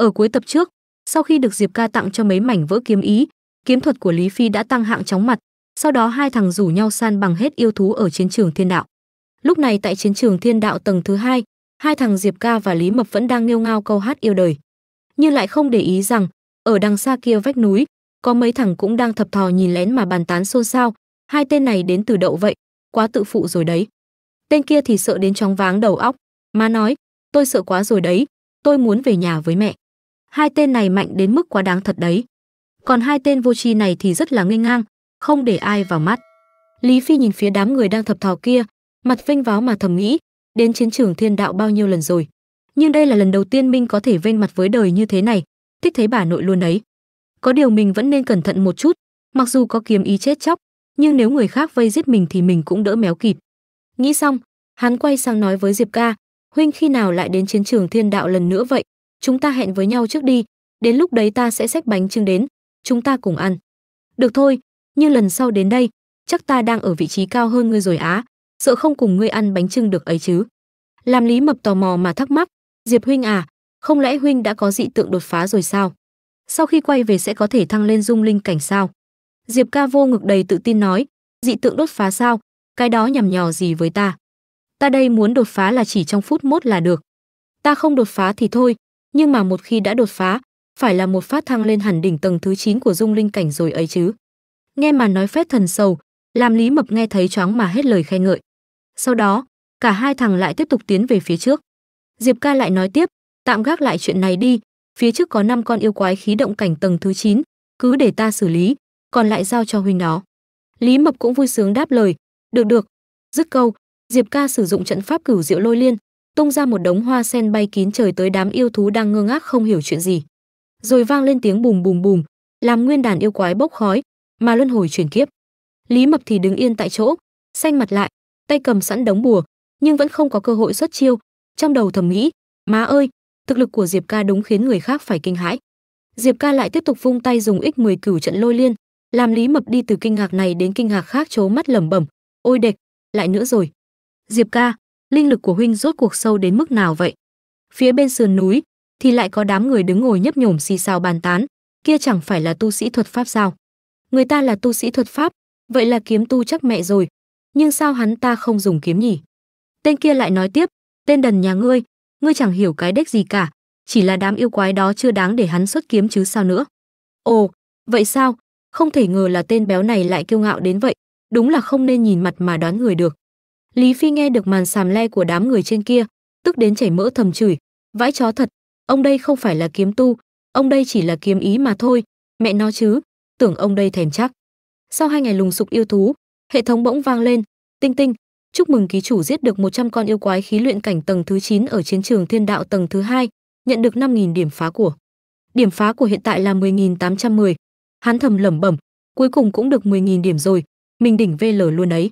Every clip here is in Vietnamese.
Ở cuối tập trước, sau khi được Diệp Ca tặng cho mấy mảnh vỡ kiếm ý, kiếm thuật của Lý Phi đã tăng hạng chóng mặt, sau đó hai thằng rủ nhau san bằng hết yêu thú ở chiến trường thiên đạo. Lúc này tại chiến trường thiên đạo tầng thứ hai, hai thằng Diệp Ca và Lý Mập vẫn đang nghêu ngao câu hát yêu đời. Nhưng lại không để ý rằng, ở đằng xa kia vách núi, có mấy thằng cũng đang thập thò nhìn lén mà bàn tán xôn xao, hai tên này đến từ đậu vậy, quá tự phụ rồi đấy. Tên kia thì sợ đến chóng váng đầu óc, má nói, tôi sợ quá rồi đấy, tôi muốn về nhà với mẹ. Hai tên này mạnh đến mức quá đáng thật đấy. Còn hai tên vô tri này thì rất là nghênh ngang, không để ai vào mắt. Lý Phi nhìn phía đám người đang thập thò kia, mặt vênh váo mà thầm nghĩ, đến chiến trường thiên đạo bao nhiêu lần rồi. Nhưng đây là lần đầu tiên Minh có thể vênh mặt với đời như thế này, thích thấy bà nội luôn đấy. Có điều mình vẫn nên cẩn thận một chút, mặc dù có kiếm ý chết chóc, nhưng nếu người khác vây giết mình thì mình cũng đỡ méo kịp. Nghĩ xong, hắn quay sang nói với Diệp ca, huynh khi nào lại đến chiến trường thiên đạo lần nữa vậy? chúng ta hẹn với nhau trước đi, đến lúc đấy ta sẽ xách bánh trưng đến, chúng ta cùng ăn. Được thôi, như lần sau đến đây, chắc ta đang ở vị trí cao hơn ngươi rồi á, sợ không cùng ngươi ăn bánh trưng được ấy chứ. Làm Lý Mập tò mò mà thắc mắc, Diệp huynh à, không lẽ huynh đã có dị tượng đột phá rồi sao? Sau khi quay về sẽ có thể thăng lên dung linh cảnh sao? Diệp ca vô ngực đầy tự tin nói, dị tượng đột phá sao, cái đó nhằm nhò gì với ta? Ta đây muốn đột phá là chỉ trong phút mốt là được. Ta không đột phá thì thôi, nhưng mà một khi đã đột phá, phải là một phát thăng lên hẳn đỉnh tầng thứ 9 của dung linh cảnh rồi ấy chứ. Nghe mà nói phết thần sầu, làm Lý Mập nghe thấy choáng mà hết lời khen ngợi. Sau đó, cả hai thằng lại tiếp tục tiến về phía trước. Diệp ca lại nói tiếp, tạm gác lại chuyện này đi, phía trước có 5 con yêu quái khí động cảnh tầng thứ 9, cứ để ta xử lý, còn lại giao cho huynh đó. Lý Mập cũng vui sướng đáp lời, được được. Dứt câu, Diệp ca sử dụng trận pháp cửu diệu lôi liên, tung ra một đống hoa sen bay kín trời tới đám yêu thú đang ngơ ngác không hiểu chuyện gì. Rồi vang lên tiếng bùm bùm bùm, làm nguyên đàn yêu quái bốc khói, mà luân hồi chuyển kiếp. Lý Mập thì đứng yên tại chỗ, xanh mặt lại, tay cầm sẵn đống bùa, nhưng vẫn không có cơ hội xuất chiêu, trong đầu thầm nghĩ, má ơi, thực lực của Diệp ca đúng khiến người khác phải kinh hãi. Diệp ca lại tiếp tục vung tay dùng x 10 cửu trận lôi liên, làm Lý Mập đi từ kinh ngạc này đến kinh ngạc khác trố mắt lẩm bẩm, ôi đệch, lại nữa rồi. Diệp ca, linh lực của huynh rốt cuộc sâu đến mức nào vậy phía bên sườn núi thì lại có đám người đứng ngồi nhấp nhổm xì xào bàn tán kia chẳng phải là tu sĩ thuật pháp sao người ta là tu sĩ thuật pháp vậy là kiếm tu chắc mẹ rồi nhưng sao hắn ta không dùng kiếm nhỉ tên kia lại nói tiếp tên đần nhà ngươi ngươi chẳng hiểu cái đếch gì cả chỉ là đám yêu quái đó chưa đáng để hắn xuất kiếm chứ sao nữa ồ vậy sao không thể ngờ là tên béo này lại kiêu ngạo đến vậy đúng là không nên nhìn mặt mà đoán người được Lý Phi nghe được màn sàm le của đám người trên kia, tức đến chảy mỡ thầm chửi, vãi chó thật, ông đây không phải là kiếm tu, ông đây chỉ là kiếm ý mà thôi, mẹ nó chứ, tưởng ông đây thèm chắc. Sau hai ngày lùng sục yêu thú, hệ thống bỗng vang lên, tinh tinh, chúc mừng ký chủ giết được 100 con yêu quái khí luyện cảnh tầng thứ 9 ở chiến trường thiên đạo tầng thứ 2, nhận được 5.000 điểm phá của. Điểm phá của hiện tại là 10.810. Hắn thầm lẩm bẩm, cuối cùng cũng được 10.000 điểm rồi, mình đỉnh VL luôn ấy.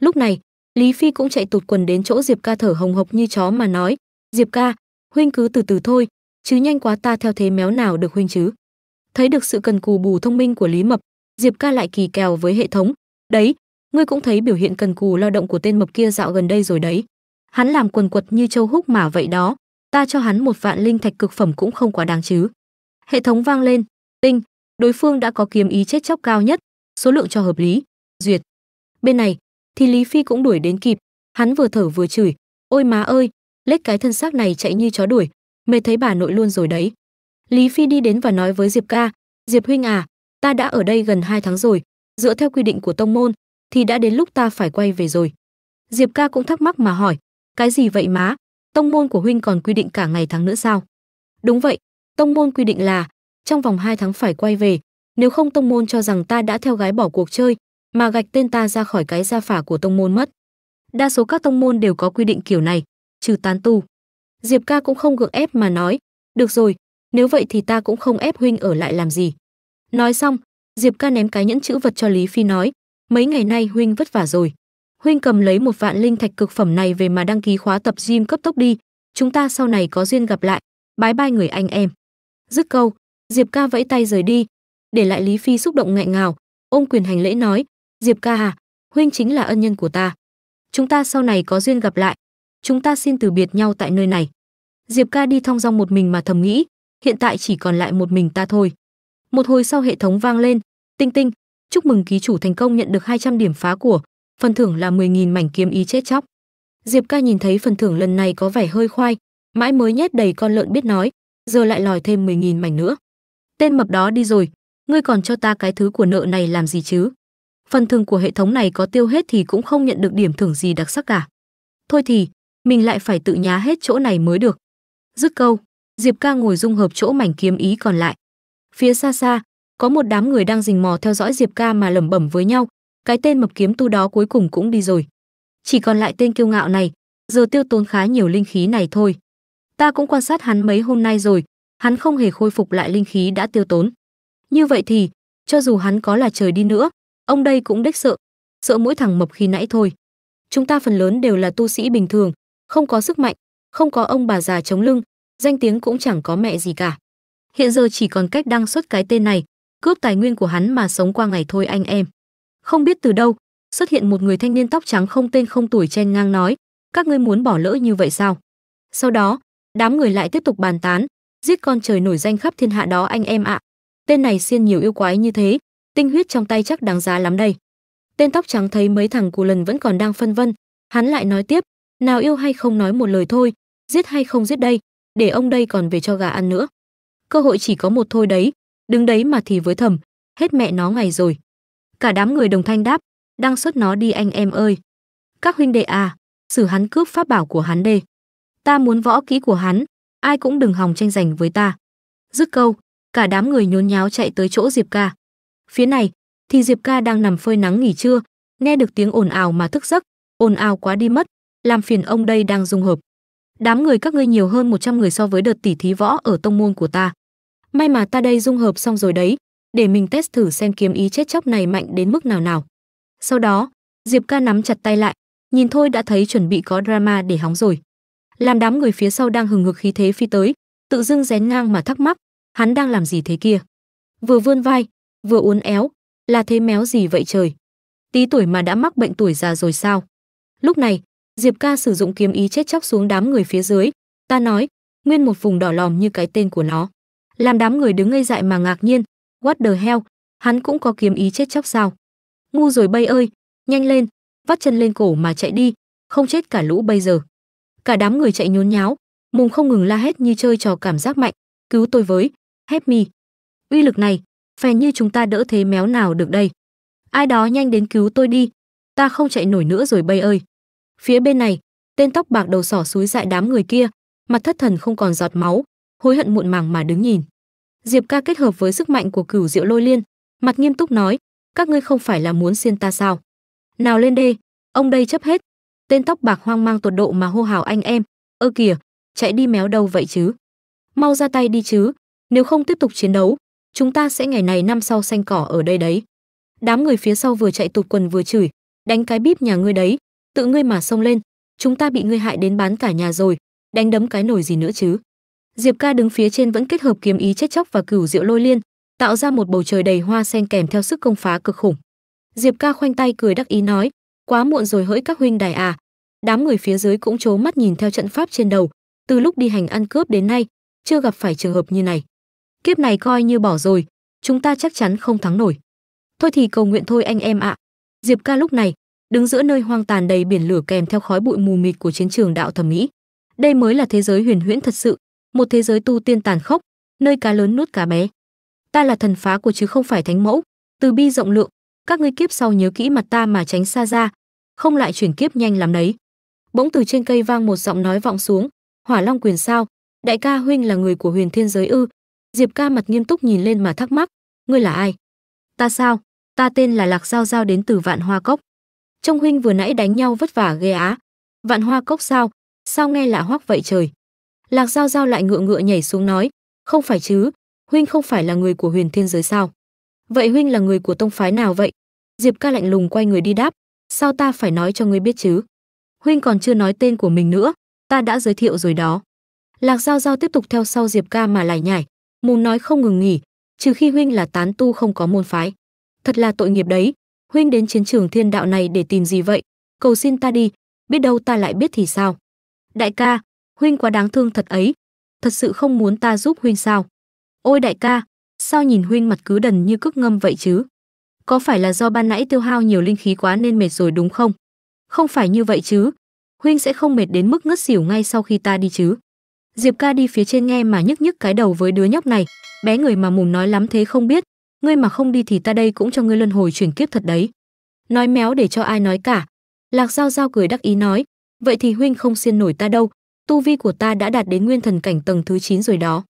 Lúc này, Lý Phi cũng chạy tụt quần đến chỗ Diệp Ca thở hồng hộc như chó mà nói, "Diệp Ca, huynh cứ từ từ thôi, chứ nhanh quá ta theo thế méo nào được huynh chứ?" Thấy được sự cần cù bù thông minh của Lý Mập, Diệp Ca lại kỳ kèo với hệ thống, "Đấy, ngươi cũng thấy biểu hiện cần cù lao động của tên mập kia dạo gần đây rồi đấy. Hắn làm quần quật như châu húc mà vậy đó, ta cho hắn một vạn linh thạch cực phẩm cũng không quá đáng chứ." Hệ thống vang lên, "Tinh, đối phương đã có kiếm ý chết chóc cao nhất, số lượng cho hợp lý, duyệt." Bên này, thì Lý Phi cũng đuổi đến kịp, hắn vừa thở vừa chửi, "Ôi má ơi, lết cái thân xác này chạy như chó đuổi, mệt thấy bà nội luôn rồi đấy." Lý Phi đi đến và nói với Diệp ca, "Diệp huynh à, ta đã ở đây gần 2 tháng rồi, dựa theo quy định của tông môn thì đã đến lúc ta phải quay về rồi." Diệp ca cũng thắc mắc mà hỏi, "Cái gì vậy má? Tông môn của huynh còn quy định cả ngày tháng nữa sao?" "Đúng vậy, tông môn quy định là trong vòng 2 tháng phải quay về, nếu không tông môn cho rằng ta đã theo gái bỏ cuộc chơi, mà gạch tên ta ra khỏi cái gia phả của tông môn mất. Đa số các tông môn đều có quy định kiểu này, trừ tán tu. Diệp ca cũng không gượng ép mà nói, được rồi, nếu vậy thì ta cũng không ép huynh ở lại làm gì. Nói xong, Diệp ca ném cái nhẫn chữ vật cho Lý Phi nói, mấy ngày nay huynh vất vả rồi. Huynh cầm lấy một vạn linh thạch cực phẩm này về mà đăng ký khóa tập gym cấp tốc đi, chúng ta sau này có duyên gặp lại, bái bai người anh em. Dứt câu, Diệp ca vẫy tay rời đi, để lại Lý Phi xúc động nghẹn ngào, ôm quyền hành lễ nói, Diệp ca à, huynh chính là ân nhân của ta. Chúng ta sau này có duyên gặp lại, chúng ta xin từ biệt nhau tại nơi này. Diệp ca đi thong dong một mình mà thầm nghĩ, hiện tại chỉ còn lại một mình ta thôi. Một hồi sau hệ thống vang lên, tinh tinh, chúc mừng ký chủ thành công nhận được 200 điểm phá của, phần thưởng là 10.000 mảnh kiếm ý chết chóc. Diệp ca nhìn thấy phần thưởng lần này có vẻ hơi khoai, mãi mới nhét đầy con lợn biết nói, giờ lại lòi thêm 10.000 mảnh nữa. Tên mập đó đi rồi, ngươi còn cho ta cái thứ của nợ này làm gì chứ? phần thưởng của hệ thống này có tiêu hết thì cũng không nhận được điểm thưởng gì đặc sắc cả. Thôi thì, mình lại phải tự nhá hết chỗ này mới được. Dứt câu, Diệp ca ngồi dung hợp chỗ mảnh kiếm ý còn lại. Phía xa xa, có một đám người đang rình mò theo dõi Diệp ca mà lẩm bẩm với nhau, cái tên mập kiếm tu đó cuối cùng cũng đi rồi. Chỉ còn lại tên kiêu ngạo này, giờ tiêu tốn khá nhiều linh khí này thôi. Ta cũng quan sát hắn mấy hôm nay rồi, hắn không hề khôi phục lại linh khí đã tiêu tốn. Như vậy thì, cho dù hắn có là trời đi nữa, ông đây cũng đếch sợ sợ mỗi thằng mập khi nãy thôi chúng ta phần lớn đều là tu sĩ bình thường không có sức mạnh không có ông bà già chống lưng danh tiếng cũng chẳng có mẹ gì cả hiện giờ chỉ còn cách đăng xuất cái tên này cướp tài nguyên của hắn mà sống qua ngày thôi anh em không biết từ đâu xuất hiện một người thanh niên tóc trắng không tên không tuổi chen ngang nói các ngươi muốn bỏ lỡ như vậy sao sau đó đám người lại tiếp tục bàn tán giết con trời nổi danh khắp thiên hạ đó anh em ạ tên này xiên nhiều yêu quái như thế tinh huyết trong tay chắc đáng giá lắm đây tên tóc trắng thấy mấy thằng cù lần vẫn còn đang phân vân hắn lại nói tiếp nào yêu hay không nói một lời thôi giết hay không giết đây để ông đây còn về cho gà ăn nữa cơ hội chỉ có một thôi đấy đứng đấy mà thì với thầm hết mẹ nó ngày rồi cả đám người đồng thanh đáp đang xuất nó đi anh em ơi các huynh đệ à xử hắn cướp pháp bảo của hắn đê ta muốn võ kỹ của hắn ai cũng đừng hòng tranh giành với ta dứt câu cả đám người nhốn nháo chạy tới chỗ diệp ca Phía này thì Diệp ca đang nằm phơi nắng nghỉ trưa, nghe được tiếng ồn ào mà thức giấc, ồn ào quá đi mất, làm phiền ông đây đang dung hợp. Đám người các ngươi nhiều hơn 100 người so với đợt tỷ thí võ ở tông môn của ta. May mà ta đây dung hợp xong rồi đấy, để mình test thử xem kiếm ý chết chóc này mạnh đến mức nào nào. Sau đó, Diệp ca nắm chặt tay lại, nhìn thôi đã thấy chuẩn bị có drama để hóng rồi. Làm đám người phía sau đang hừng hực khí thế phi tới, tự dưng rén ngang mà thắc mắc, hắn đang làm gì thế kia? Vừa vươn vai, vừa uốn éo, là thế méo gì vậy trời? Tí tuổi mà đã mắc bệnh tuổi già rồi sao? Lúc này, Diệp ca sử dụng kiếm ý chết chóc xuống đám người phía dưới, ta nói, nguyên một vùng đỏ lòm như cái tên của nó. Làm đám người đứng ngây dại mà ngạc nhiên, what the hell, hắn cũng có kiếm ý chết chóc sao? Ngu rồi bay ơi, nhanh lên, vắt chân lên cổ mà chạy đi, không chết cả lũ bây giờ. Cả đám người chạy nhốn nháo, mùng không ngừng la hét như chơi trò cảm giác mạnh, cứu tôi với, help me. Uy lực này, phè như chúng ta đỡ thế méo nào được đây ai đó nhanh đến cứu tôi đi ta không chạy nổi nữa rồi bay ơi phía bên này tên tóc bạc đầu sỏ xúi dại đám người kia mặt thất thần không còn giọt máu hối hận muộn màng mà đứng nhìn diệp ca kết hợp với sức mạnh của cửu diệu lôi liên mặt nghiêm túc nói các ngươi không phải là muốn xiên ta sao nào lên đây ông đây chấp hết tên tóc bạc hoang mang tột độ mà hô hào anh em ơ kìa chạy đi méo đâu vậy chứ mau ra tay đi chứ nếu không tiếp tục chiến đấu chúng ta sẽ ngày này năm sau xanh cỏ ở đây đấy. Đám người phía sau vừa chạy tụt quần vừa chửi, đánh cái bíp nhà ngươi đấy, tự ngươi mà xông lên, chúng ta bị ngươi hại đến bán cả nhà rồi, đánh đấm cái nổi gì nữa chứ. Diệp ca đứng phía trên vẫn kết hợp kiếm ý chết chóc và cửu diệu lôi liên, tạo ra một bầu trời đầy hoa sen kèm theo sức công phá cực khủng. Diệp ca khoanh tay cười đắc ý nói, quá muộn rồi hỡi các huynh đài à. Đám người phía dưới cũng trố mắt nhìn theo trận pháp trên đầu, từ lúc đi hành ăn cướp đến nay, chưa gặp phải trường hợp như này kiếp này coi như bỏ rồi chúng ta chắc chắn không thắng nổi thôi thì cầu nguyện thôi anh em ạ diệp ca lúc này đứng giữa nơi hoang tàn đầy biển lửa kèm theo khói bụi mù mịt của chiến trường đạo thẩm mỹ đây mới là thế giới huyền huyễn thật sự một thế giới tu tiên tàn khốc nơi cá lớn nuốt cá bé ta là thần phá của chứ không phải thánh mẫu từ bi rộng lượng các ngươi kiếp sau nhớ kỹ mặt ta mà tránh xa ra không lại chuyển kiếp nhanh làm đấy bỗng từ trên cây vang một giọng nói vọng xuống hỏa long quyền sao đại ca huynh là người của huyền thiên giới ư Diệp ca mặt nghiêm túc nhìn lên mà thắc mắc, ngươi là ai? Ta sao? Ta tên là Lạc Giao Giao đến từ Vạn Hoa Cốc. Trong huynh vừa nãy đánh nhau vất vả ghê á. Vạn Hoa Cốc sao? Sao nghe lạ hoắc vậy trời? Lạc Giao Giao lại ngựa ngựa nhảy xuống nói, không phải chứ, huynh không phải là người của huyền thiên giới sao? Vậy huynh là người của tông phái nào vậy? Diệp ca lạnh lùng quay người đi đáp, sao ta phải nói cho ngươi biết chứ? Huynh còn chưa nói tên của mình nữa, ta đã giới thiệu rồi đó. Lạc Giao Giao tiếp tục theo sau Diệp ca mà lải nhải, mồm nói không ngừng nghỉ, trừ khi huynh là tán tu không có môn phái. Thật là tội nghiệp đấy, huynh đến chiến trường thiên đạo này để tìm gì vậy? Cầu xin ta đi, biết đâu ta lại biết thì sao? Đại ca, huynh quá đáng thương thật ấy, thật sự không muốn ta giúp huynh sao? Ôi đại ca, sao nhìn huynh mặt cứ đần như cức ngâm vậy chứ? Có phải là do ban nãy tiêu hao nhiều linh khí quá nên mệt rồi đúng không? Không phải như vậy chứ, huynh sẽ không mệt đến mức ngất xỉu ngay sau khi ta đi chứ? Diệp ca đi phía trên nghe mà nhức nhức cái đầu với đứa nhóc này, bé người mà mồm nói lắm thế không biết, ngươi mà không đi thì ta đây cũng cho ngươi luân hồi chuyển kiếp thật đấy. Nói méo để cho ai nói cả. Lạc Giao Giao cười đắc ý nói, vậy thì huynh không xiên nổi ta đâu, tu vi của ta đã đạt đến nguyên thần cảnh tầng thứ 9 rồi đó.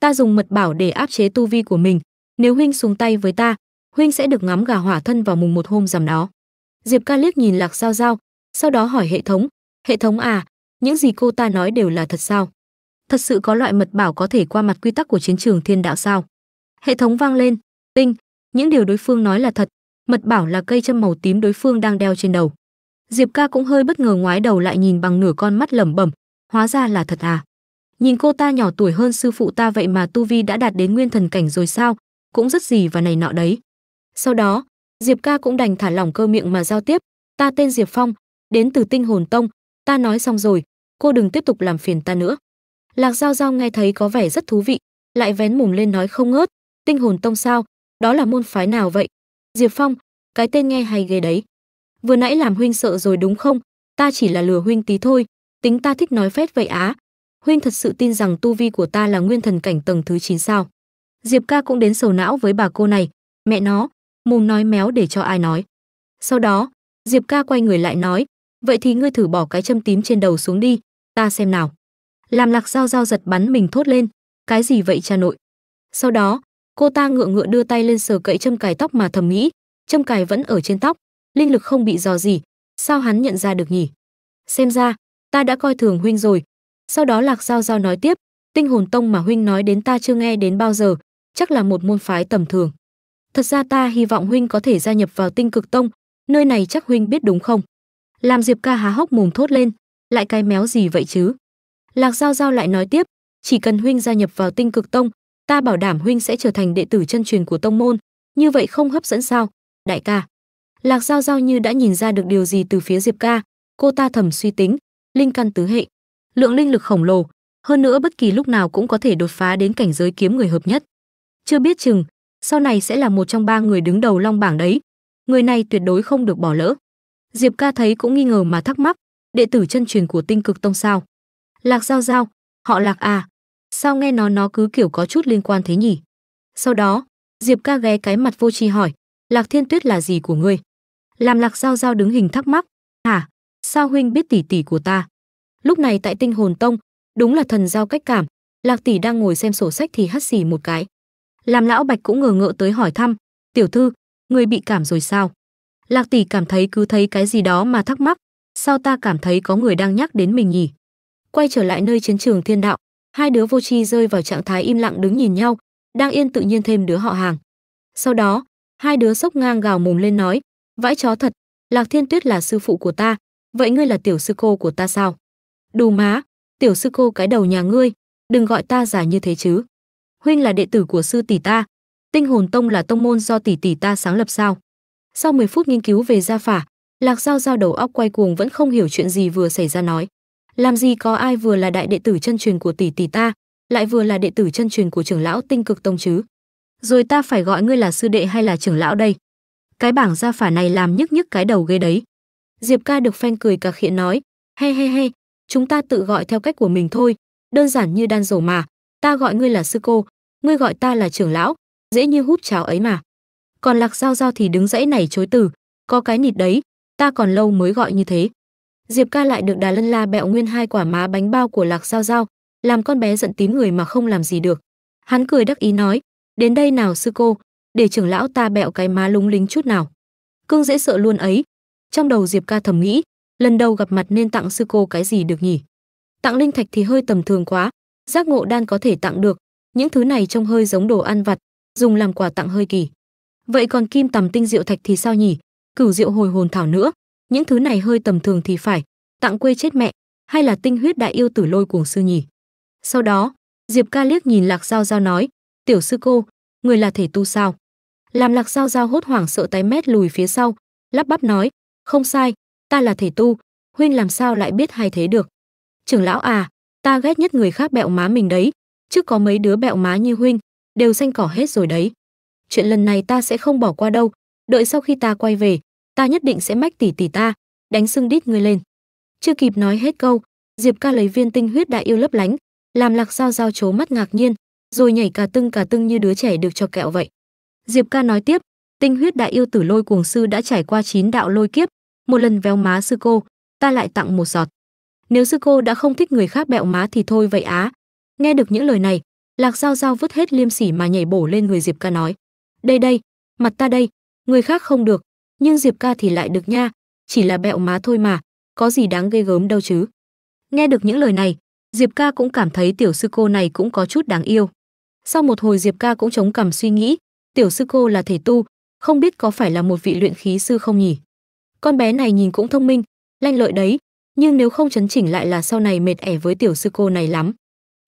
Ta dùng mật bảo để áp chế tu vi của mình, nếu huynh xuống tay với ta, huynh sẽ được ngắm gà hỏa thân vào mùng một hôm rằm đó. Diệp ca liếc nhìn Lạc Giao Giao, sau đó hỏi hệ thống, hệ thống à, những gì cô ta nói đều là thật sao? thật sự có loại mật bảo có thể qua mặt quy tắc của chiến trường thiên đạo sao hệ thống vang lên tinh những điều đối phương nói là thật mật bảo là cây châm màu tím đối phương đang đeo trên đầu diệp ca cũng hơi bất ngờ ngoái đầu lại nhìn bằng nửa con mắt lẩm bẩm hóa ra là thật à nhìn cô ta nhỏ tuổi hơn sư phụ ta vậy mà tu vi đã đạt đến nguyên thần cảnh rồi sao cũng rất gì và này nọ đấy sau đó diệp ca cũng đành thả lỏng cơ miệng mà giao tiếp ta tên diệp phong đến từ tinh hồn tông ta nói xong rồi cô đừng tiếp tục làm phiền ta nữa Lạc Giao Giao nghe thấy có vẻ rất thú vị, lại vén mồm lên nói không ngớt, tinh hồn tông sao, đó là môn phái nào vậy? Diệp Phong, cái tên nghe hay ghê đấy. Vừa nãy làm huynh sợ rồi đúng không? Ta chỉ là lừa huynh tí thôi, tính ta thích nói phét vậy á. Huynh thật sự tin rằng tu vi của ta là nguyên thần cảnh tầng thứ 9 sao? Diệp ca cũng đến sầu não với bà cô này, mẹ nó, mồm nói méo để cho ai nói. Sau đó, Diệp ca quay người lại nói, vậy thì ngươi thử bỏ cái châm tím trên đầu xuống đi, ta xem nào làm lạc dao dao giật bắn mình thốt lên cái gì vậy cha nội sau đó cô ta ngựa ngựa đưa tay lên sờ cậy châm cài tóc mà thầm nghĩ châm cài vẫn ở trên tóc linh lực không bị dò gì sao hắn nhận ra được nhỉ xem ra ta đã coi thường huynh rồi sau đó lạc dao dao nói tiếp tinh hồn tông mà huynh nói đến ta chưa nghe đến bao giờ chắc là một môn phái tầm thường thật ra ta hy vọng huynh có thể gia nhập vào tinh cực tông nơi này chắc huynh biết đúng không làm diệp ca há hốc mồm thốt lên lại cái méo gì vậy chứ Lạc Giao Giao lại nói tiếp, chỉ cần huynh gia nhập vào Tinh Cực Tông, ta bảo đảm huynh sẽ trở thành đệ tử chân truyền của tông môn, như vậy không hấp dẫn sao? Đại ca. Lạc Giao Giao như đã nhìn ra được điều gì từ phía Diệp ca, cô ta thầm suy tính, linh căn tứ hệ, lượng linh lực khổng lồ, hơn nữa bất kỳ lúc nào cũng có thể đột phá đến cảnh giới kiếm người hợp nhất. Chưa biết chừng, sau này sẽ là một trong ba người đứng đầu long bảng đấy. Người này tuyệt đối không được bỏ lỡ. Diệp ca thấy cũng nghi ngờ mà thắc mắc, đệ tử chân truyền của tinh cực tông sao? Lạc Giao Giao, họ Lạc à, sao nghe nó nó cứ kiểu có chút liên quan thế nhỉ? Sau đó, Diệp ca ghé cái mặt vô tri hỏi, Lạc Thiên Tuyết là gì của ngươi? Làm Lạc Giao Giao đứng hình thắc mắc, hả, sao huynh biết tỷ tỷ của ta? Lúc này tại tinh hồn tông, đúng là thần giao cách cảm, Lạc tỷ đang ngồi xem sổ sách thì hắt xì một cái. Làm lão Bạch cũng ngờ ngợ tới hỏi thăm, tiểu thư, người bị cảm rồi sao? Lạc tỷ cảm thấy cứ thấy cái gì đó mà thắc mắc, sao ta cảm thấy có người đang nhắc đến mình nhỉ? quay trở lại nơi chiến trường thiên đạo hai đứa vô tri rơi vào trạng thái im lặng đứng nhìn nhau đang yên tự nhiên thêm đứa họ hàng sau đó hai đứa sốc ngang gào mồm lên nói vãi chó thật lạc thiên tuyết là sư phụ của ta vậy ngươi là tiểu sư cô của ta sao đù má tiểu sư cô cái đầu nhà ngươi đừng gọi ta già như thế chứ huynh là đệ tử của sư tỷ ta tinh hồn tông là tông môn do tỷ tỷ ta sáng lập sao sau 10 phút nghiên cứu về gia phả lạc giao giao đầu óc quay cuồng vẫn không hiểu chuyện gì vừa xảy ra nói làm gì có ai vừa là đại đệ tử chân truyền của tỷ tỷ ta, lại vừa là đệ tử chân truyền của trưởng lão Tinh Cực Tông chứ? Rồi ta phải gọi ngươi là sư đệ hay là trưởng lão đây? Cái bảng gia phả này làm nhức nhức cái đầu ghê đấy. Diệp ca được phanh cười cà khịa nói, he he he, chúng ta tự gọi theo cách của mình thôi, đơn giản như đan dầu mà, ta gọi ngươi là sư cô, ngươi gọi ta là trưởng lão, dễ như hút cháo ấy mà. Còn lạc giao giao thì đứng dãy này chối từ, có cái nịt đấy, ta còn lâu mới gọi như thế. Diệp ca lại được Đà Lân La bẹo nguyên hai quả má bánh bao của Lạc Giao Giao, làm con bé giận tím người mà không làm gì được. Hắn cười đắc ý nói, đến đây nào sư cô, để trưởng lão ta bẹo cái má lúng lính chút nào. Cương dễ sợ luôn ấy. Trong đầu Diệp ca thầm nghĩ, lần đầu gặp mặt nên tặng sư cô cái gì được nhỉ? Tặng linh thạch thì hơi tầm thường quá, giác ngộ đan có thể tặng được, những thứ này trông hơi giống đồ ăn vặt, dùng làm quà tặng hơi kỳ. Vậy còn kim tầm tinh rượu thạch thì sao nhỉ? Cửu rượu hồi hồn thảo nữa, những thứ này hơi tầm thường thì phải, tặng quê chết mẹ, hay là tinh huyết đại yêu tử lôi cuồng sư nhỉ. Sau đó, Diệp Ca liếc nhìn Lạc Giao Giao nói, tiểu sư cô, người là thể tu sao? Làm Lạc Giao Giao hốt hoảng sợ tái mét lùi phía sau, lắp bắp nói, không sai, ta là thể tu, huynh làm sao lại biết hay thế được? Trưởng lão à, ta ghét nhất người khác bẹo má mình đấy, chứ có mấy đứa bẹo má như huynh, đều xanh cỏ hết rồi đấy. Chuyện lần này ta sẽ không bỏ qua đâu, đợi sau khi ta quay về, ta nhất định sẽ mách tỷ tỷ ta, đánh sưng đít ngươi lên. Chưa kịp nói hết câu, Diệp Ca lấy viên tinh huyết đại yêu lấp lánh, làm Lạc Giao Giao chố mắt ngạc nhiên, rồi nhảy cả tưng cả tưng như đứa trẻ được cho kẹo vậy. Diệp Ca nói tiếp, tinh huyết đại yêu tử lôi cuồng sư đã trải qua chín đạo lôi kiếp, một lần véo má sư cô, ta lại tặng một giọt. Nếu sư cô đã không thích người khác bẹo má thì thôi vậy á. Nghe được những lời này, Lạc Giao Giao vứt hết liêm sỉ mà nhảy bổ lên người Diệp Ca nói. Đây đây, mặt ta đây, người khác không được, nhưng Diệp ca thì lại được nha, chỉ là bẹo má thôi mà, có gì đáng ghê gớm đâu chứ. Nghe được những lời này, Diệp ca cũng cảm thấy tiểu sư cô này cũng có chút đáng yêu. Sau một hồi Diệp ca cũng chống cằm suy nghĩ, tiểu sư cô là thể tu, không biết có phải là một vị luyện khí sư không nhỉ. Con bé này nhìn cũng thông minh, lanh lợi đấy, nhưng nếu không chấn chỉnh lại là sau này mệt ẻ với tiểu sư cô này lắm.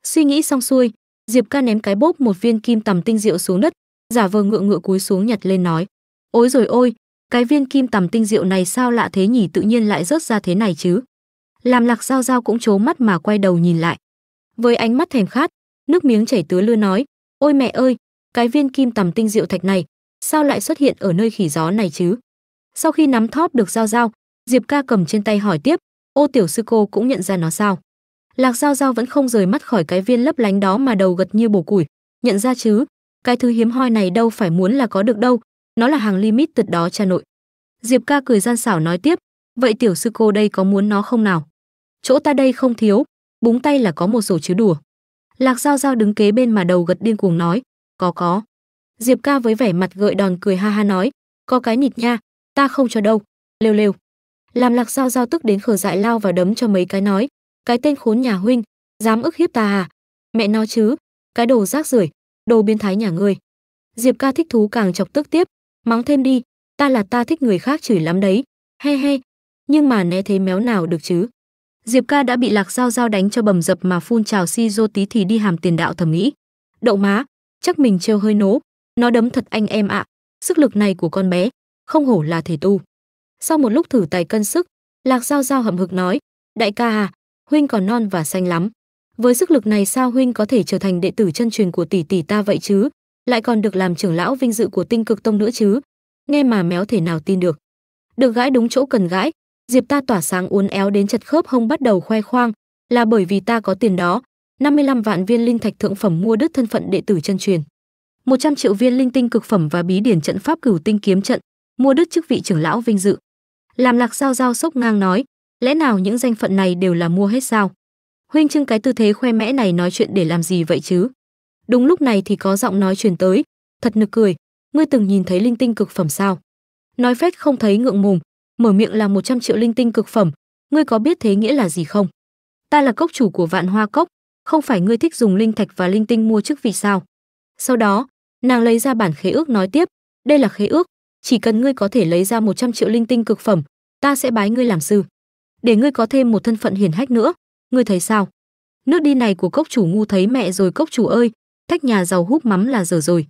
Suy nghĩ xong xuôi, Diệp ca ném cái bốp một viên kim tầm tinh rượu xuống đất, giả vờ ngựa ngựa cúi xuống nhặt lên nói. Ôi rồi ôi, cái viên kim tầm tinh diệu này sao lạ thế nhỉ tự nhiên lại rớt ra thế này chứ làm lạc giao giao cũng trố mắt mà quay đầu nhìn lại với ánh mắt thèm khát nước miếng chảy tứa lưa nói ôi mẹ ơi cái viên kim tầm tinh diệu thạch này sao lại xuất hiện ở nơi khỉ gió này chứ sau khi nắm thóp được giao giao diệp ca cầm trên tay hỏi tiếp ô tiểu sư cô cũng nhận ra nó sao lạc giao giao vẫn không rời mắt khỏi cái viên lấp lánh đó mà đầu gật như bổ củi nhận ra chứ cái thứ hiếm hoi này đâu phải muốn là có được đâu nó là hàng limit limited đó cha nội. Diệp ca cười gian xảo nói tiếp, vậy tiểu sư cô đây có muốn nó không nào? Chỗ ta đây không thiếu, búng tay là có một sổ chứa đùa. Lạc Giao Giao đứng kế bên mà đầu gật điên cuồng nói, có có. Diệp ca với vẻ mặt gợi đòn cười ha ha nói, có cái nhịt nha, ta không cho đâu, lêu lêu. Làm Lạc Giao Giao tức đến khờ dại lao vào đấm cho mấy cái nói, cái tên khốn nhà huynh, dám ức hiếp ta à? Mẹ nó chứ, cái đồ rác rưởi, đồ biến thái nhà ngươi. Diệp ca thích thú càng chọc tức tiếp, mắng thêm đi ta là ta thích người khác chửi lắm đấy he he nhưng mà né thế méo nào được chứ diệp ca đã bị lạc Giao Giao đánh cho bầm dập mà phun trào si dô tí thì đi hàm tiền đạo thầm nghĩ đậu má chắc mình trêu hơi nố nó đấm thật anh em ạ sức lực này của con bé không hổ là thể tu sau một lúc thử tài cân sức lạc Giao Giao hậm hực nói đại ca à huynh còn non và xanh lắm với sức lực này sao huynh có thể trở thành đệ tử chân truyền của tỷ tỷ ta vậy chứ lại còn được làm trưởng lão vinh dự của tinh cực tông nữa chứ nghe mà méo thể nào tin được được gãi đúng chỗ cần gãi diệp ta tỏa sáng uốn éo đến chật khớp hông bắt đầu khoe khoang là bởi vì ta có tiền đó 55 vạn viên linh thạch thượng phẩm mua đứt thân phận đệ tử chân truyền 100 triệu viên linh tinh cực phẩm và bí điển trận pháp cửu tinh kiếm trận mua đứt chức vị trưởng lão vinh dự làm lạc giao giao sốc ngang nói lẽ nào những danh phận này đều là mua hết sao huynh trưng cái tư thế khoe mẽ này nói chuyện để làm gì vậy chứ Đúng lúc này thì có giọng nói truyền tới, thật nực cười, ngươi từng nhìn thấy linh tinh cực phẩm sao? Nói phết không thấy ngượng mồm, mở miệng là 100 triệu linh tinh cực phẩm, ngươi có biết thế nghĩa là gì không? Ta là cốc chủ của Vạn Hoa Cốc, không phải ngươi thích dùng linh thạch và linh tinh mua chức vị sao? Sau đó, nàng lấy ra bản khế ước nói tiếp, đây là khế ước, chỉ cần ngươi có thể lấy ra 100 triệu linh tinh cực phẩm, ta sẽ bái ngươi làm sư, để ngươi có thêm một thân phận hiển hách nữa, ngươi thấy sao? Nước đi này của cốc chủ ngu thấy mẹ rồi cốc chủ ơi, thách nhà giàu hút mắm là giờ rồi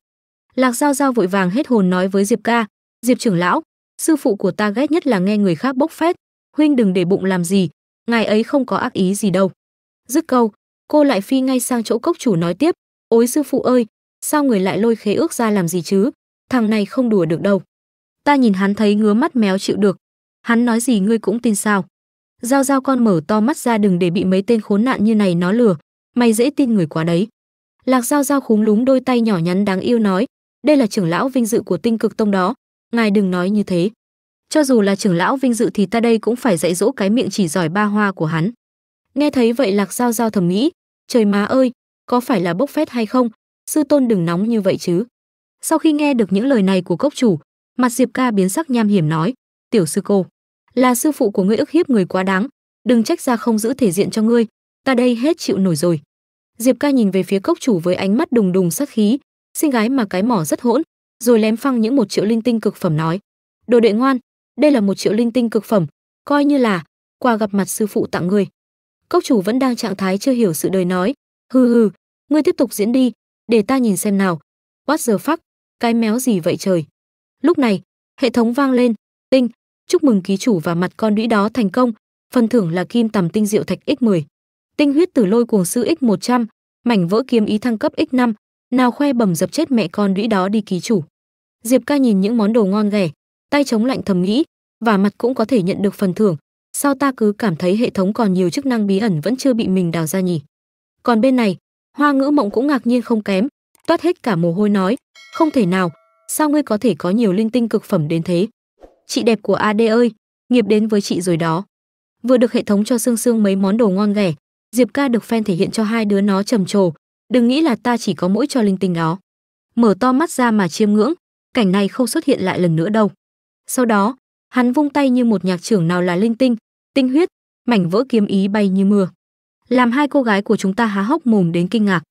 lạc giao giao vội vàng hết hồn nói với diệp ca diệp trưởng lão sư phụ của ta ghét nhất là nghe người khác bốc phét huynh đừng để bụng làm gì ngài ấy không có ác ý gì đâu dứt câu cô lại phi ngay sang chỗ cốc chủ nói tiếp ôi sư phụ ơi sao người lại lôi khế ước ra làm gì chứ thằng này không đùa được đâu ta nhìn hắn thấy ngứa mắt méo chịu được hắn nói gì ngươi cũng tin sao giao giao con mở to mắt ra đừng để bị mấy tên khốn nạn như này nó lừa mày dễ tin người quá đấy Lạc Giao Giao khúng lúng đôi tay nhỏ nhắn đáng yêu nói, đây là trưởng lão vinh dự của tinh cực tông đó, ngài đừng nói như thế. Cho dù là trưởng lão vinh dự thì ta đây cũng phải dạy dỗ cái miệng chỉ giỏi ba hoa của hắn. Nghe thấy vậy Lạc Giao Giao thầm nghĩ, trời má ơi, có phải là bốc phét hay không, sư tôn đừng nóng như vậy chứ. Sau khi nghe được những lời này của cốc chủ, mặt Diệp ca biến sắc nham hiểm nói, tiểu sư cô, là sư phụ của ngươi ức hiếp người quá đáng, đừng trách ra không giữ thể diện cho ngươi, ta đây hết chịu nổi rồi. Diệp ca nhìn về phía cốc chủ với ánh mắt đùng đùng sắc khí, xinh gái mà cái mỏ rất hỗn, rồi lém phăng những một triệu linh tinh cực phẩm nói. Đồ đệ ngoan, đây là một triệu linh tinh cực phẩm, coi như là quà gặp mặt sư phụ tặng người. Cốc chủ vẫn đang trạng thái chưa hiểu sự đời nói, hừ hừ, ngươi tiếp tục diễn đi, để ta nhìn xem nào. What the fuck, cái méo gì vậy trời. Lúc này, hệ thống vang lên, tinh, chúc mừng ký chủ và mặt con đũy đó thành công, phần thưởng là kim tầm tinh diệu thạch X10 tinh huyết tử lôi cuồng sư X100, mảnh vỡ kiếm ý thăng cấp X5, nào khoe bầm dập chết mẹ con đũy đó đi ký chủ. Diệp ca nhìn những món đồ ngon ghẻ, tay chống lạnh thầm nghĩ, và mặt cũng có thể nhận được phần thưởng, sao ta cứ cảm thấy hệ thống còn nhiều chức năng bí ẩn vẫn chưa bị mình đào ra nhỉ. Còn bên này, hoa ngữ mộng cũng ngạc nhiên không kém, toát hết cả mồ hôi nói, không thể nào, sao ngươi có thể có nhiều linh tinh cực phẩm đến thế. Chị đẹp của AD ơi, nghiệp đến với chị rồi đó. Vừa được hệ thống cho xương xương mấy món đồ ngon ghẻ, Diệp ca được fan thể hiện cho hai đứa nó trầm trồ, đừng nghĩ là ta chỉ có mỗi cho linh tinh đó. Mở to mắt ra mà chiêm ngưỡng, cảnh này không xuất hiện lại lần nữa đâu. Sau đó, hắn vung tay như một nhạc trưởng nào là linh tinh, tinh huyết, mảnh vỡ kiếm ý bay như mưa. Làm hai cô gái của chúng ta há hốc mồm đến kinh ngạc.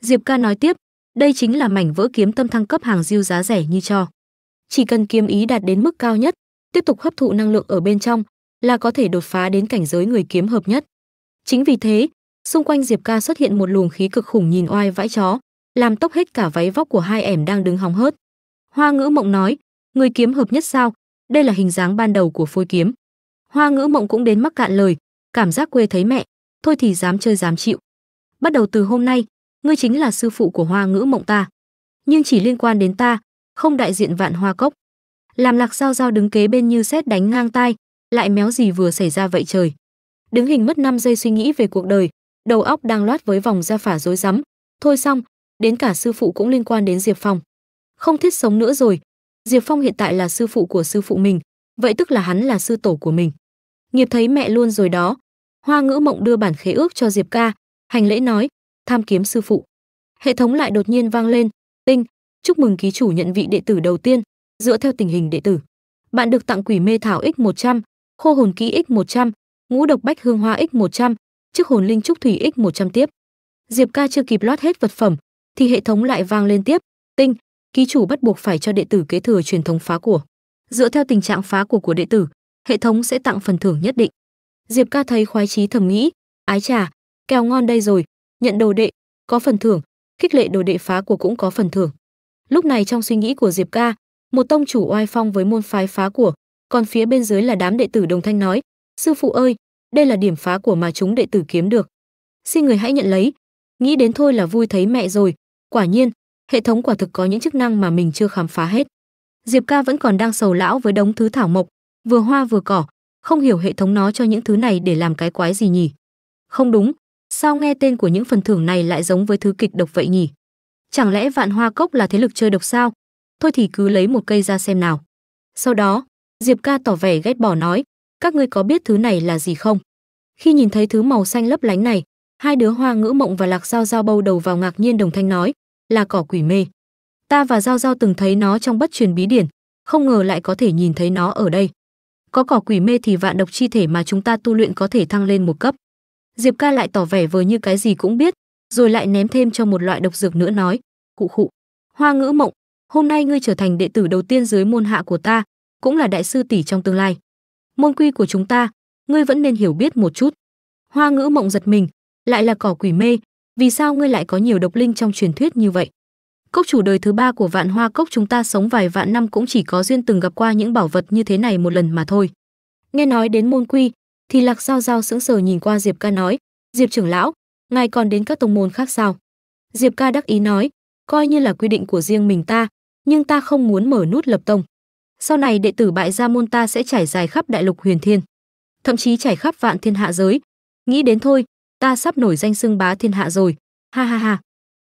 Diệp ca nói tiếp, đây chính là mảnh vỡ kiếm tâm thăng cấp hàng diêu giá rẻ như cho. Chỉ cần kiếm ý đạt đến mức cao nhất, tiếp tục hấp thụ năng lượng ở bên trong là có thể đột phá đến cảnh giới người kiếm hợp nhất. Chính vì thế, xung quanh Diệp Ca xuất hiện một luồng khí cực khủng nhìn oai vãi chó, làm tốc hết cả váy vóc của hai ẻm đang đứng hóng hớt. Hoa Ngữ Mộng nói, người kiếm hợp nhất sao? Đây là hình dáng ban đầu của phôi kiếm. Hoa Ngữ Mộng cũng đến mắc cạn lời, cảm giác quê thấy mẹ, thôi thì dám chơi dám chịu. Bắt đầu từ hôm nay, ngươi chính là sư phụ của Hoa Ngữ Mộng ta, nhưng chỉ liên quan đến ta, không đại diện Vạn Hoa Cốc. Làm Lạc Giao Giao đứng kế bên như xét đánh ngang tai, lại méo gì vừa xảy ra vậy trời đứng hình mất 5 giây suy nghĩ về cuộc đời, đầu óc đang loát với vòng ra phả rối rắm. Thôi xong, đến cả sư phụ cũng liên quan đến Diệp Phong. Không thiết sống nữa rồi. Diệp Phong hiện tại là sư phụ của sư phụ mình, vậy tức là hắn là sư tổ của mình. Nghiệp thấy mẹ luôn rồi đó. Hoa Ngữ Mộng đưa bản khế ước cho Diệp ca, hành lễ nói, tham kiếm sư phụ. Hệ thống lại đột nhiên vang lên, tinh, chúc mừng ký chủ nhận vị đệ tử đầu tiên, dựa theo tình hình đệ tử. Bạn được tặng quỷ mê thảo X100, khô hồn kỹ X100, ngũ độc bách hương hoa X100, chiếc hồn linh trúc thủy X100 tiếp. Diệp ca chưa kịp lót hết vật phẩm, thì hệ thống lại vang lên tiếp, tinh, ký chủ bắt buộc phải cho đệ tử kế thừa truyền thống phá của. Dựa theo tình trạng phá của của đệ tử, hệ thống sẽ tặng phần thưởng nhất định. Diệp ca thấy khoái chí thầm nghĩ, ái trà, kèo ngon đây rồi, nhận đồ đệ, có phần thưởng, khích lệ đồ đệ phá của cũng có phần thưởng. Lúc này trong suy nghĩ của Diệp ca, một tông chủ oai phong với môn phái phá của, còn phía bên dưới là đám đệ tử đồng thanh nói, Sư phụ ơi, đây là điểm phá của mà chúng đệ tử kiếm được. Xin người hãy nhận lấy. Nghĩ đến thôi là vui thấy mẹ rồi. Quả nhiên, hệ thống quả thực có những chức năng mà mình chưa khám phá hết. Diệp ca vẫn còn đang sầu lão với đống thứ thảo mộc, vừa hoa vừa cỏ, không hiểu hệ thống nó cho những thứ này để làm cái quái gì nhỉ. Không đúng, sao nghe tên của những phần thưởng này lại giống với thứ kịch độc vậy nhỉ? Chẳng lẽ vạn hoa cốc là thế lực chơi độc sao? Thôi thì cứ lấy một cây ra xem nào. Sau đó, Diệp ca tỏ vẻ ghét bỏ nói, các ngươi có biết thứ này là gì không khi nhìn thấy thứ màu xanh lấp lánh này hai đứa hoa ngữ mộng và lạc giao giao bầu đầu vào ngạc nhiên đồng thanh nói là cỏ quỷ mê ta và giao giao từng thấy nó trong bất truyền bí điển không ngờ lại có thể nhìn thấy nó ở đây có cỏ quỷ mê thì vạn độc chi thể mà chúng ta tu luyện có thể thăng lên một cấp diệp ca lại tỏ vẻ vờ như cái gì cũng biết rồi lại ném thêm cho một loại độc dược nữa nói cụ cụ, hoa ngữ mộng hôm nay ngươi trở thành đệ tử đầu tiên dưới môn hạ của ta cũng là đại sư tỷ trong tương lai môn quy của chúng ta, ngươi vẫn nên hiểu biết một chút. Hoa ngữ mộng giật mình, lại là cỏ quỷ mê, vì sao ngươi lại có nhiều độc linh trong truyền thuyết như vậy? Cốc chủ đời thứ ba của vạn hoa cốc chúng ta sống vài vạn năm cũng chỉ có duyên từng gặp qua những bảo vật như thế này một lần mà thôi. Nghe nói đến môn quy, thì lạc giao giao sững sờ nhìn qua Diệp ca nói, Diệp trưởng lão, ngài còn đến các tông môn khác sao? Diệp ca đắc ý nói, coi như là quy định của riêng mình ta, nhưng ta không muốn mở nút lập tông sau này đệ tử bại gia môn ta sẽ trải dài khắp đại lục huyền thiên thậm chí trải khắp vạn thiên hạ giới nghĩ đến thôi ta sắp nổi danh xưng bá thiên hạ rồi ha ha ha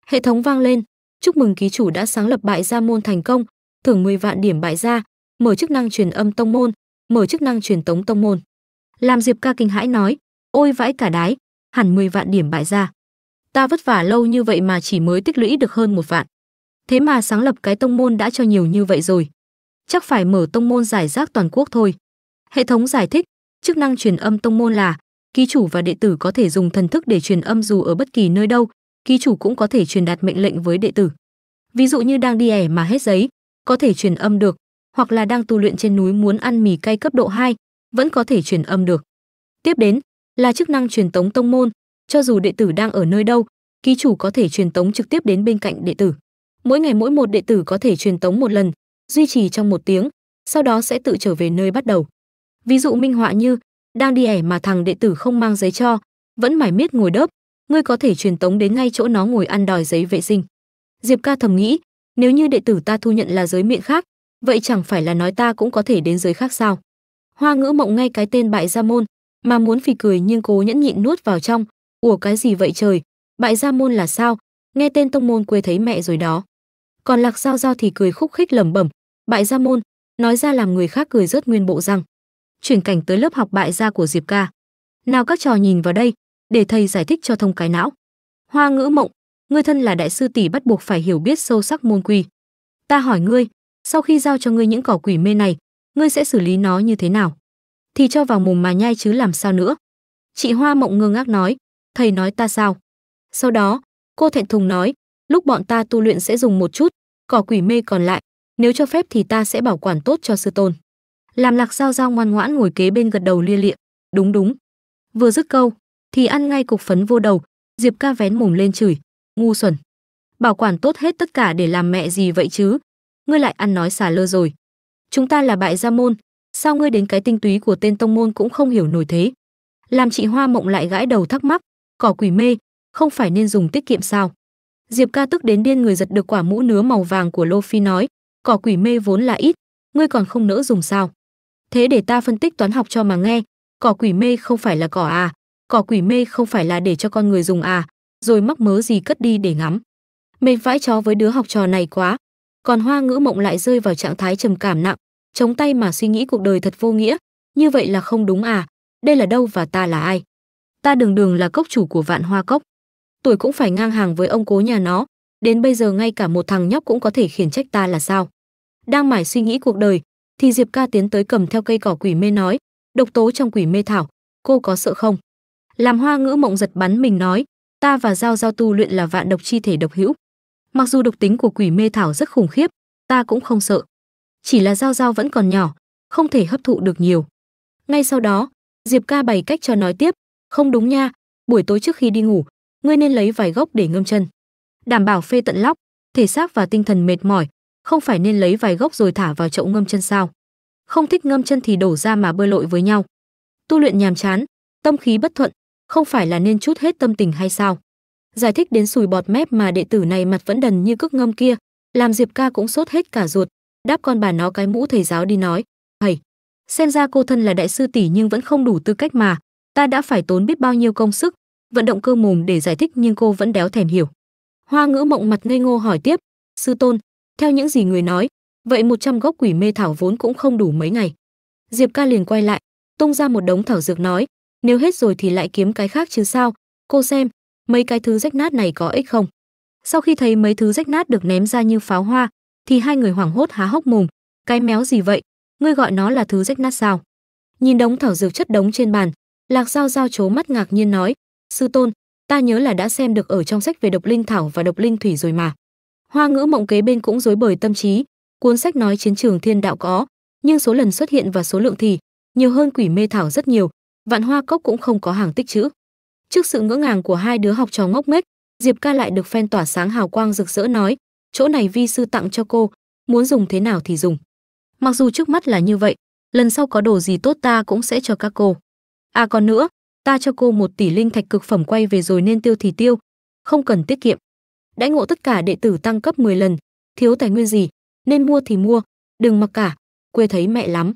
hệ thống vang lên chúc mừng ký chủ đã sáng lập bại gia môn thành công thưởng 10 vạn điểm bại gia mở chức năng truyền âm tông môn mở chức năng truyền tống tông môn làm diệp ca kinh hãi nói ôi vãi cả đái hẳn 10 vạn điểm bại gia ta vất vả lâu như vậy mà chỉ mới tích lũy được hơn một vạn thế mà sáng lập cái tông môn đã cho nhiều như vậy rồi chắc phải mở tông môn giải rác toàn quốc thôi. Hệ thống giải thích, chức năng truyền âm tông môn là ký chủ và đệ tử có thể dùng thần thức để truyền âm dù ở bất kỳ nơi đâu, ký chủ cũng có thể truyền đạt mệnh lệnh với đệ tử. Ví dụ như đang đi ẻ mà hết giấy, có thể truyền âm được, hoặc là đang tu luyện trên núi muốn ăn mì cay cấp độ 2, vẫn có thể truyền âm được. Tiếp đến là chức năng truyền tống tông môn, cho dù đệ tử đang ở nơi đâu, ký chủ có thể truyền tống trực tiếp đến bên cạnh đệ tử. Mỗi ngày mỗi một đệ tử có thể truyền tống một lần, duy trì trong một tiếng, sau đó sẽ tự trở về nơi bắt đầu. Ví dụ minh họa như, đang đi ẻ mà thằng đệ tử không mang giấy cho, vẫn mải miết ngồi đớp, ngươi có thể truyền tống đến ngay chỗ nó ngồi ăn đòi giấy vệ sinh. Diệp ca thầm nghĩ, nếu như đệ tử ta thu nhận là giới miệng khác, vậy chẳng phải là nói ta cũng có thể đến giới khác sao? Hoa ngữ mộng ngay cái tên bại gia môn, mà muốn phì cười nhưng cố nhẫn nhịn nuốt vào trong, ủa cái gì vậy trời, bại gia môn là sao? Nghe tên tông môn quê thấy mẹ rồi đó còn lạc giao giao thì cười khúc khích lẩm bẩm bại gia môn nói ra làm người khác cười rớt nguyên bộ răng chuyển cảnh tới lớp học bại gia của diệp ca nào các trò nhìn vào đây để thầy giải thích cho thông cái não hoa ngữ mộng ngươi thân là đại sư tỷ bắt buộc phải hiểu biết sâu sắc môn quy ta hỏi ngươi sau khi giao cho ngươi những cỏ quỷ mê này ngươi sẽ xử lý nó như thế nào thì cho vào mồm mà nhai chứ làm sao nữa chị hoa mộng ngơ ngác nói thầy nói ta sao sau đó cô thẹn thùng nói lúc bọn ta tu luyện sẽ dùng một chút cỏ quỷ mê còn lại nếu cho phép thì ta sẽ bảo quản tốt cho sư tôn làm lạc giao giao ngoan ngoãn ngồi kế bên gật đầu lia lịa đúng đúng vừa dứt câu thì ăn ngay cục phấn vô đầu diệp ca vén mồm lên chửi ngu xuẩn bảo quản tốt hết tất cả để làm mẹ gì vậy chứ ngươi lại ăn nói xả lơ rồi chúng ta là bại gia môn sao ngươi đến cái tinh túy của tên tông môn cũng không hiểu nổi thế làm chị hoa mộng lại gãi đầu thắc mắc cỏ quỷ mê không phải nên dùng tiết kiệm sao Diệp ca tức đến điên người giật được quả mũ nứa màu vàng của Lô Phi nói, cỏ quỷ mê vốn là ít, ngươi còn không nỡ dùng sao? Thế để ta phân tích toán học cho mà nghe, cỏ quỷ mê không phải là cỏ à, cỏ quỷ mê không phải là để cho con người dùng à, rồi mắc mớ gì cất đi để ngắm. Mệt vãi chó với đứa học trò này quá. Còn hoa ngữ mộng lại rơi vào trạng thái trầm cảm nặng, chống tay mà suy nghĩ cuộc đời thật vô nghĩa, như vậy là không đúng à, đây là đâu và ta là ai? Ta đường đường là cốc chủ của vạn hoa cốc tuổi cũng phải ngang hàng với ông cố nhà nó, đến bây giờ ngay cả một thằng nhóc cũng có thể khiển trách ta là sao? Đang mải suy nghĩ cuộc đời, thì Diệp ca tiến tới cầm theo cây cỏ quỷ mê nói, độc tố trong quỷ mê thảo, cô có sợ không? Làm hoa ngữ mộng giật bắn mình nói, ta và giao giao tu luyện là vạn độc chi thể độc hữu. Mặc dù độc tính của quỷ mê thảo rất khủng khiếp, ta cũng không sợ. Chỉ là giao giao vẫn còn nhỏ, không thể hấp thụ được nhiều. Ngay sau đó, Diệp ca bày cách cho nói tiếp, không đúng nha, buổi tối trước khi đi ngủ, ngươi nên lấy vài gốc để ngâm chân đảm bảo phê tận lóc thể xác và tinh thần mệt mỏi không phải nên lấy vài gốc rồi thả vào chậu ngâm chân sao không thích ngâm chân thì đổ ra mà bơi lội với nhau tu luyện nhàm chán tâm khí bất thuận không phải là nên chút hết tâm tình hay sao giải thích đến sùi bọt mép mà đệ tử này mặt vẫn đần như cước ngâm kia làm diệp ca cũng sốt hết cả ruột đáp con bà nó cái mũ thầy giáo đi nói thầy xem ra cô thân là đại sư tỷ nhưng vẫn không đủ tư cách mà ta đã phải tốn biết bao nhiêu công sức vận động cơ mồm để giải thích nhưng cô vẫn đéo thèm hiểu hoa ngữ mộng mặt ngây ngô hỏi tiếp sư tôn theo những gì người nói vậy 100 gốc quỷ mê thảo vốn cũng không đủ mấy ngày diệp ca liền quay lại tung ra một đống thảo dược nói nếu hết rồi thì lại kiếm cái khác chứ sao cô xem mấy cái thứ rách nát này có ích không sau khi thấy mấy thứ rách nát được ném ra như pháo hoa thì hai người hoảng hốt há hốc mồm cái méo gì vậy ngươi gọi nó là thứ rách nát sao nhìn đống thảo dược chất đống trên bàn lạc dao dao chố mắt ngạc nhiên nói sư tôn ta nhớ là đã xem được ở trong sách về độc linh thảo và độc linh thủy rồi mà hoa ngữ mộng kế bên cũng rối bời tâm trí cuốn sách nói chiến trường thiên đạo có nhưng số lần xuất hiện và số lượng thì nhiều hơn quỷ mê thảo rất nhiều vạn hoa cốc cũng không có hàng tích chữ trước sự ngỡ ngàng của hai đứa học trò ngốc nghếch diệp ca lại được phen tỏa sáng hào quang rực rỡ nói chỗ này vi sư tặng cho cô muốn dùng thế nào thì dùng mặc dù trước mắt là như vậy lần sau có đồ gì tốt ta cũng sẽ cho các cô à còn nữa ta cho cô một tỷ linh thạch cực phẩm quay về rồi nên tiêu thì tiêu, không cần tiết kiệm. Đãi ngộ tất cả đệ tử tăng cấp 10 lần, thiếu tài nguyên gì, nên mua thì mua, đừng mặc cả, quê thấy mẹ lắm.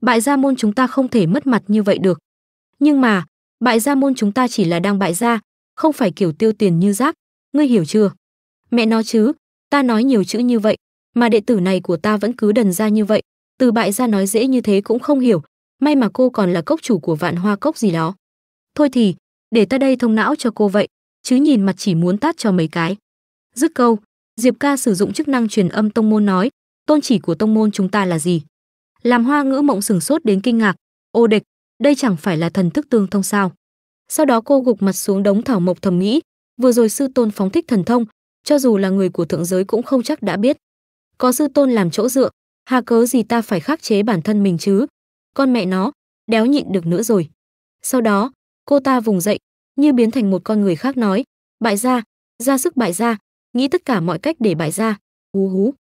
Bại gia môn chúng ta không thể mất mặt như vậy được. Nhưng mà, bại gia môn chúng ta chỉ là đang bại gia, không phải kiểu tiêu tiền như rác, ngươi hiểu chưa? Mẹ nó chứ, ta nói nhiều chữ như vậy, mà đệ tử này của ta vẫn cứ đần ra như vậy, từ bại gia nói dễ như thế cũng không hiểu, may mà cô còn là cốc chủ của vạn hoa cốc gì đó thôi thì để ta đây thông não cho cô vậy chứ nhìn mặt chỉ muốn tát cho mấy cái dứt câu diệp ca sử dụng chức năng truyền âm tông môn nói tôn chỉ của tông môn chúng ta là gì làm hoa ngữ mộng sửng sốt đến kinh ngạc ô địch đây chẳng phải là thần thức tương thông sao sau đó cô gục mặt xuống đống thảo mộc thầm nghĩ vừa rồi sư tôn phóng thích thần thông cho dù là người của thượng giới cũng không chắc đã biết có sư tôn làm chỗ dựa hà cớ gì ta phải khắc chế bản thân mình chứ con mẹ nó đéo nhịn được nữa rồi sau đó Cô ta vùng dậy, như biến thành một con người khác nói, "Bại gia, ra sức bại gia, nghĩ tất cả mọi cách để bại gia." Hú hú.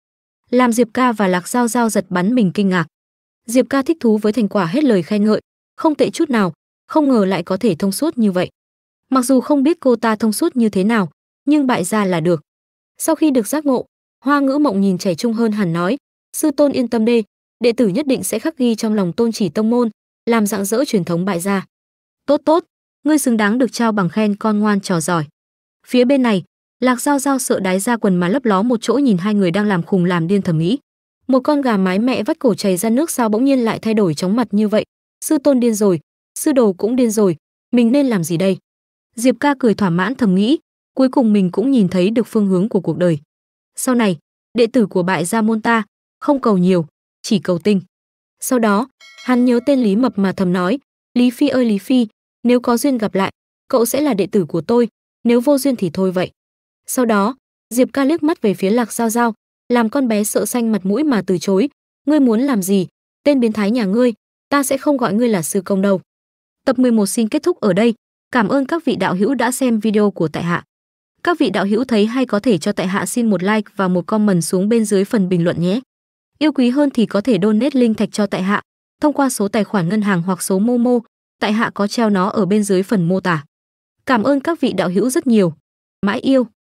Làm Diệp Ca và Lạc Giao Giao giật bắn mình kinh ngạc. Diệp Ca thích thú với thành quả hết lời khen ngợi, không tệ chút nào, không ngờ lại có thể thông suốt như vậy. Mặc dù không biết cô ta thông suốt như thế nào, nhưng bại gia là được. Sau khi được giác ngộ, Hoa Ngữ Mộng nhìn trẻ trung hơn hẳn nói, "Sư tôn yên tâm đi, đệ tử nhất định sẽ khắc ghi trong lòng tôn chỉ tông môn, làm dạng dỡ truyền thống bại gia." Tốt tốt, ngươi xứng đáng được trao bằng khen con ngoan trò giỏi. Phía bên này, Lạc Giao Giao sợ đái ra quần mà lấp ló một chỗ nhìn hai người đang làm khùng làm điên thầm nghĩ. Một con gà mái mẹ vắt cổ chảy ra nước sao bỗng nhiên lại thay đổi chóng mặt như vậy. Sư tôn điên rồi, sư đồ cũng điên rồi, mình nên làm gì đây? Diệp ca cười thỏa mãn thầm nghĩ, cuối cùng mình cũng nhìn thấy được phương hướng của cuộc đời. Sau này, đệ tử của bại gia môn ta, không cầu nhiều, chỉ cầu tinh. Sau đó, hắn nhớ tên Lý Mập mà thầm nói, Lý Phi ơi Lý Phi, nếu có duyên gặp lại, cậu sẽ là đệ tử của tôi, nếu vô duyên thì thôi vậy. Sau đó, Diệp Ca liếc mắt về phía Lạc Giao Giao, làm con bé sợ xanh mặt mũi mà từ chối, ngươi muốn làm gì, tên biến thái nhà ngươi, ta sẽ không gọi ngươi là sư công đâu. Tập 11 xin kết thúc ở đây, cảm ơn các vị đạo hữu đã xem video của tại hạ. Các vị đạo hữu thấy hay có thể cho tại hạ xin một like và một comment xuống bên dưới phần bình luận nhé. Yêu quý hơn thì có thể donate link thạch cho tại hạ thông qua số tài khoản ngân hàng hoặc số Momo, tại hạ có treo nó ở bên dưới phần mô tả. Cảm ơn các vị đạo hữu rất nhiều. Mãi yêu